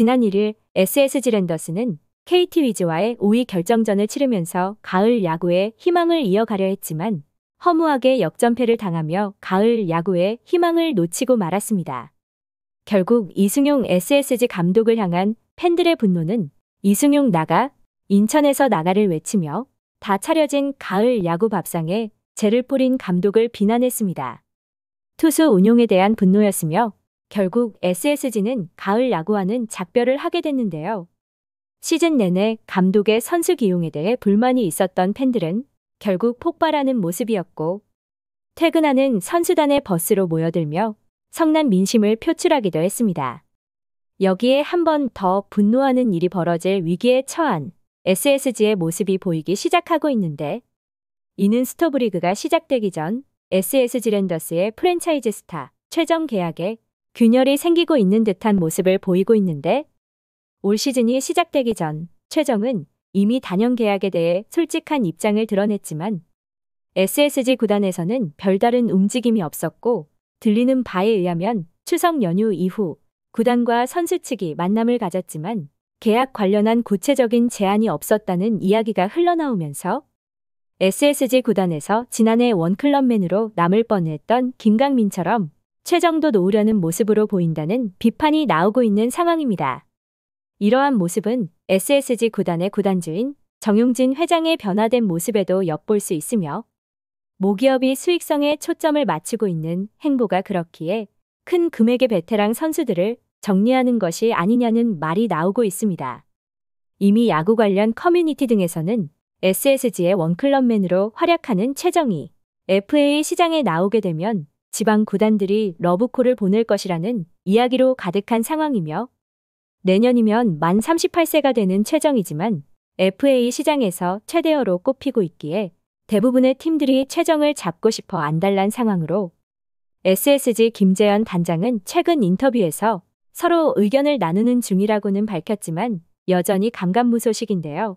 지난 1일 SSG 랜더스는 KT 위즈와의 5위 결정전을 치르면서 가을 야구에 희망을 이어가려 했지만 허무하게 역전패를 당하며 가을 야구에 희망을 놓치고 말았습니다. 결국 이승용 SSG 감독을 향한 팬들의 분노는 이승용 나가, 인천에서 나가를 외치며 다 차려진 가을 야구 밥상에 재를 뿌린 감독을 비난했습니다. 투수 운용에 대한 분노였으며 결국 SSG는 가을 야구와는 작별을 하게 됐는데요. 시즌 내내 감독의 선수 기용에 대해 불만이 있었던 팬들은 결국 폭발하는 모습이었고 퇴근하는 선수단의 버스로 모여들며 성난 민심을 표출하기도 했습니다. 여기에 한 번 더 분노하는 일이 벌어질 위기에 처한 SSG의 모습이 보이기 시작하고 있는데 이는 스토브리그가 시작되기 전 SSG 랜더스의 프랜차이즈 스타 최정 계약에 균열이 생기고 있는 듯한 모습을 보이고 있는데 올 시즌이 시작되기 전 최정은 이미 단연 계약에 대해 솔직한 입장을 드러냈지만 SSG 구단에서는 별다른 움직임이 없었고 들리는 바에 의하면 추석 연휴 이후 구단과 선수 측이 만남을 가졌지만 계약 관련한 구체적인 제안이 없었다는 이야기가 흘러나오면서 SSG 구단에서 지난해 원클럽맨으로 남을 뻔했던 김강민처럼 최정도 놓으려는 모습으로 보인다는 비판이 나오고 있는 상황입니다. 이러한 모습은 SSG 구단의 구단주인 정용진 회장의 변화된 모습에도 엿볼 수 있으며 모기업이 수익성에 초점을 맞추고 있는 행보가 그렇기에 큰 금액의 베테랑 선수들을 정리하는 것이 아니냐는 말이 나오고 있습니다. 이미 야구 관련 커뮤니티 등에서는 SSG의 원클럽맨으로 활약하는 최정이 FA 시장에 나오게 되면 지방 구단들이 러브콜을 보낼 것이라는 이야기로 가득한 상황이며 내년이면 만 38세가 되는 최정이지만 FA 시장에서 최대어로 꼽히고 있기에 대부분의 팀들이 최정을 잡고 싶어 안달난 상황으로 SSG 김재현 단장은 최근 인터뷰에서 서로 의견을 나누는 중이라고는 밝혔지만 여전히 감감무소식인데요.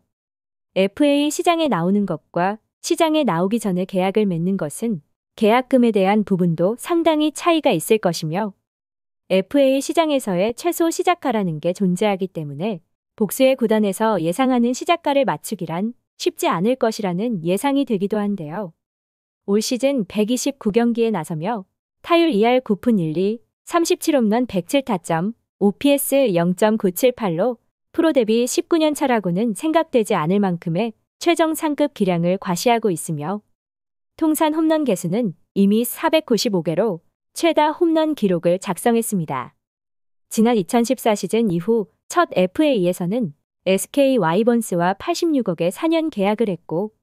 FA 시장에 나오는 것과 시장에 나오기 전에 계약을 맺는 것은 계약금에 대한 부분도 상당히 차이가 있을 것이며 FA 시장에서의 최소 시작가라는 게 존재하기 때문에 복수의 구단에서 예상하는 시작가를 맞추기란 쉽지 않을 것이라는 예상이 되기도 한데요. 올 시즌 129경기에 나서며 타율 2할 9푼 1리, 37홈런 107타점, OPS 0.978로 프로 데뷔 19년 차라고는 생각되지 않을 만큼의 최정 상급 기량을 과시하고 있으며 통산 홈런 개수는 이미 495개로 최다 홈런 기록을 작성했습니다. 지난 2014 시즌 이후 첫 FA에서는 SK 와이번스와 86억의 4년 계약을 했고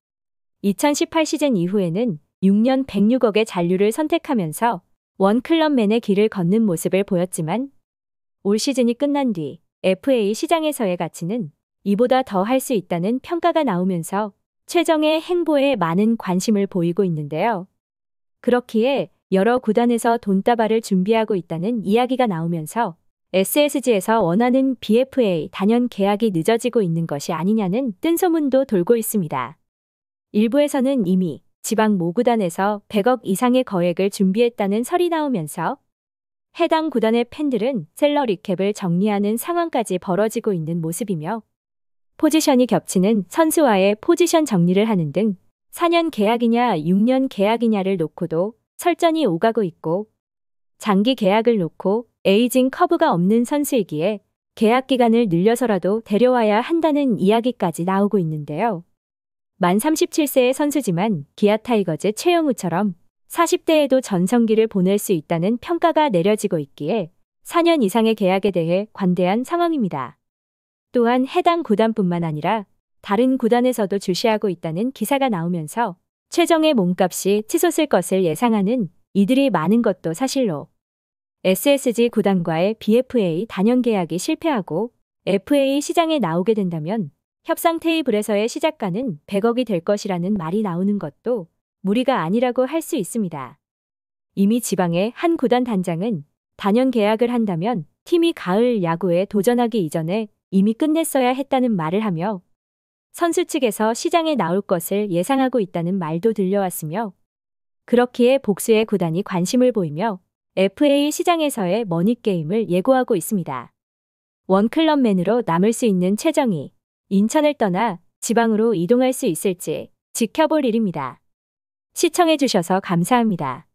2018 시즌 이후에는 6년 106억의 잔류를 선택하면서 원클럽맨의 길을 걷는 모습을 보였지만 올 시즌이 끝난 뒤 FA 시장에서의 가치는 이보다 더 할 수 있다는 평가가 나오면서 최정의 행보에 많은 관심을 보이고 있는데요. 그렇기에 여러 구단에서 돈다발을 준비하고 있다는 이야기가 나오면서 SSG에서 원하는 BFA 단연 계약이 늦어지고 있는 것이 아니냐는 뜬소문도 돌고 있습니다. 일부에서는 이미 지방 모구단에서 100억 이상의 거액을 준비했다는 설이 나오면서 해당 구단의 팬들은 셀러리캡을 정리하는 상황까지 벌어지고 있는 모습이며 포지션이 겹치는 선수와의 포지션 정리를 하는 등 4년 계약이냐 6년 계약이냐를 놓고도 설전이 오가고 있고 장기 계약을 놓고 에이징 커브가 없는 선수이기에 계약 기간을 늘려서라도 데려와야 한다는 이야기까지 나오고 있는데요. 만 37세의 선수지만 기아 타이거즈 최영우처럼 40대에도 전성기를 보낼 수 있다는 평가가 내려지고 있기에 4년 이상의 계약에 대해 관대한 상황입니다. 또한 해당 구단뿐만 아니라 다른 구단에서도 주시하고 있다는 기사가 나오면서 최정의 몸값이 치솟을 것을 예상하는 이들이 많은 것도 사실로 SSG 구단과의 BFA 단연 계약이 실패하고 FA 시장에 나오게 된다면 협상 테이블에서의 시작가는 100억이 될 것이라는 말이 나오는 것도 무리가 아니라고 할 수 있습니다. 이미 지방의 한 구단 단장은 단연 계약을 한다면 팀이 가을 야구에 도전하기 이전에 이미 끝냈어야 했다는 말을 하며 선수 측에서 시장에 나올 것을 예상하고 있다는 말도 들려왔으며 그렇기에 복수의 구단이 관심을 보이며 FA 시장에서의 머니게임을 예고하고 있습니다. 원클럽맨으로 남을 수 있는 최정이 인천을 떠나 지방으로 이동할 수 있을지 지켜볼 일입니다. 시청해주셔서 감사합니다.